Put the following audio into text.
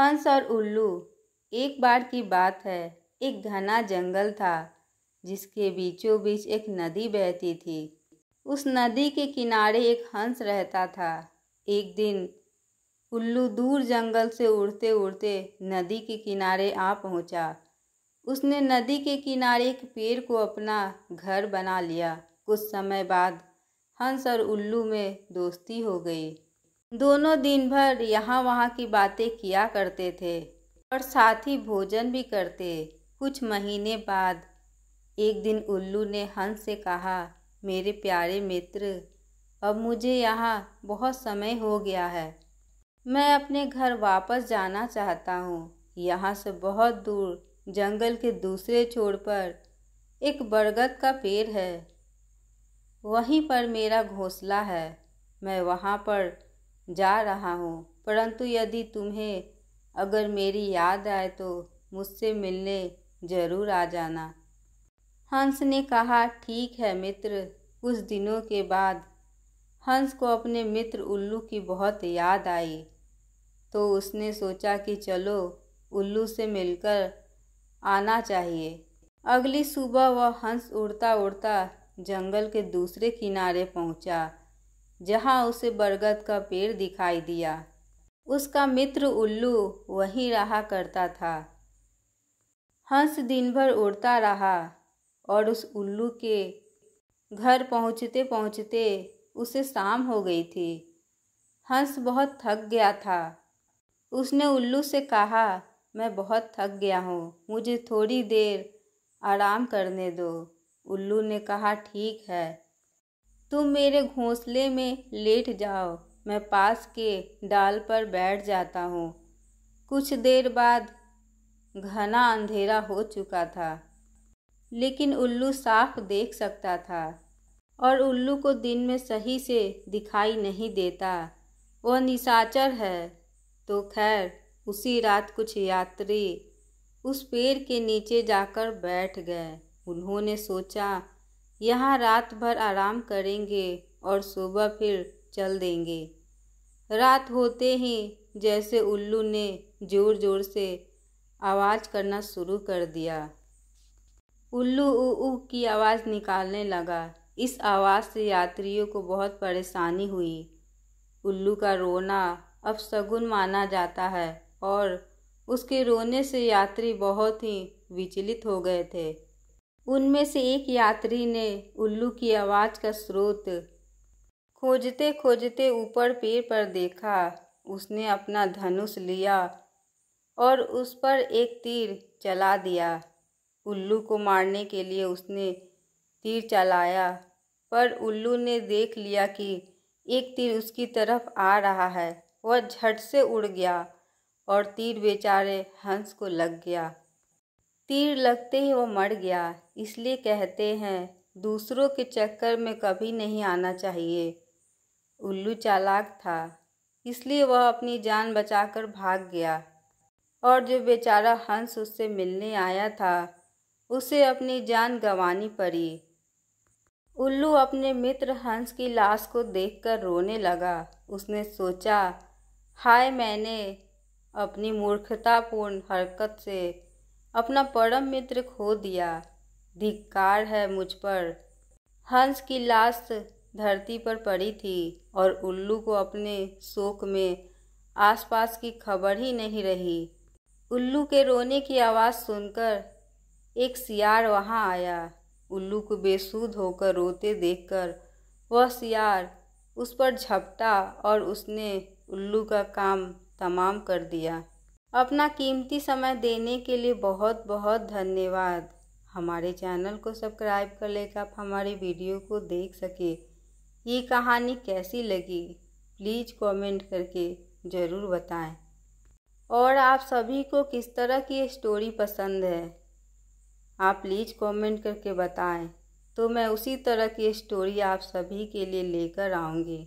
हंस हाँ और उल्लू एक बार की बात है एक घना जंगल था जिसके बीचों बीच एक नदी बहती थी उस नदी के किनारे एक हंस रहता था एक दिन उल्लू दूर जंगल से उड़ते उड़ते नदी के किनारे आ पहुंचा उसने नदी के किनारे एक पेड़ को अपना घर बना लिया कुछ समय बाद हंस और उल्लू में दोस्ती हो गई दोनों दिन भर यहाँ वहाँ की बातें किया करते थे और साथ ही भोजन भी करते कुछ महीने बाद एक दिन उल्लू ने हंस से कहा मेरे प्यारे मित्र अब मुझे यहाँ बहुत समय हो गया है मैं अपने घर वापस जाना चाहता हूँ यहाँ से बहुत दूर जंगल के दूसरे छोर पर एक बरगद का पेड़ है वहीं पर मेरा घोंसला है मैं वहाँ पर जा रहा हूँ परंतु यदि तुम्हें अगर मेरी याद आए तो मुझसे मिलने जरूर आ जाना हंस ने कहा ठीक है मित्र कुछ दिनों के बाद हंस को अपने मित्र उल्लू की बहुत याद आई तो उसने सोचा कि चलो उल्लू से मिलकर आना चाहिए अगली सुबह वह हंस उड़ता उड़ता जंगल के दूसरे किनारे पहुंचा। जहाँ उसे बरगद का पेड़ दिखाई दिया उसका मित्र उल्लू वहीं रहा करता था हंस दिन भर उड़ता रहा और उस उल्लू के घर पहुँचते पहुँचते उसे शाम हो गई थी हंस बहुत थक गया था उसने उल्लू से कहा मैं बहुत थक गया हूँ मुझे थोड़ी देर आराम करने दो उल्लू ने कहा ठीक है तुम मेरे घोंसले में लेट जाओ मैं पास के डाल पर बैठ जाता हूँ कुछ देर बाद घना अंधेरा हो चुका था लेकिन उल्लू साफ देख सकता था और उल्लू को दिन में सही से दिखाई नहीं देता वह निशाचर है तो खैर उसी रात कुछ यात्री उस पेड़ के नीचे जाकर बैठ गए उन्होंने सोचा यहाँ रात भर आराम करेंगे और सुबह फिर चल देंगे रात होते ही जैसे उल्लू ने ज़ोर ज़ोर से आवाज़ करना शुरू कर दिया उल्लू ऊ ऊ की आवाज़ निकालने लगा इस आवाज़ से यात्रियों को बहुत परेशानी हुई उल्लू का रोना अब सगुन माना जाता है और उसके रोने से यात्री बहुत ही विचलित हो गए थे उनमें से एक यात्री ने उल्लू की आवाज़ का स्रोत खोजते खोजते ऊपर पेड़ पर देखा उसने अपना धनुष लिया और उस पर एक तीर चला दिया उल्लू को मारने के लिए उसने तीर चलाया पर उल्लू ने देख लिया कि एक तीर उसकी तरफ आ रहा है वह झट से उड़ गया और तीर बेचारे हंस को लग गया तीर लगते ही वो मर गया इसलिए कहते हैं दूसरों के चक्कर में कभी नहीं आना चाहिए उल्लू चालाक था इसलिए वह अपनी जान बचाकर भाग गया और जो बेचारा हंस उससे मिलने आया था उसे अपनी जान गंवानी पड़ी उल्लू अपने मित्र हंस की लाश को देखकर रोने लगा उसने सोचा हाय मैंने अपनी मूर्खतापूर्ण हरकत से अपना परम मित्र खो दिया धिक्कार है मुझ पर हंस की लाश धरती पर पड़ी थी और उल्लू को अपने शोक में आसपास की खबर ही नहीं रही उल्लू के रोने की आवाज़ सुनकर एक सियार वहाँ आया उल्लू को बेसुध होकर रोते देखकर वह सियार उस पर झपटा और उसने उल्लू का काम तमाम कर दिया अपना कीमती समय देने के लिए बहुत बहुत धन्यवाद हमारे चैनल को सब्सक्राइब कर लेकर आप हमारे वीडियो को देख सके ये कहानी कैसी लगी प्लीज़ कमेंट करके ज़रूर बताएं और आप सभी को किस तरह की स्टोरी पसंद है आप प्लीज़ कमेंट करके बताएं तो मैं उसी तरह की स्टोरी आप सभी के लिए लेकर आऊँगी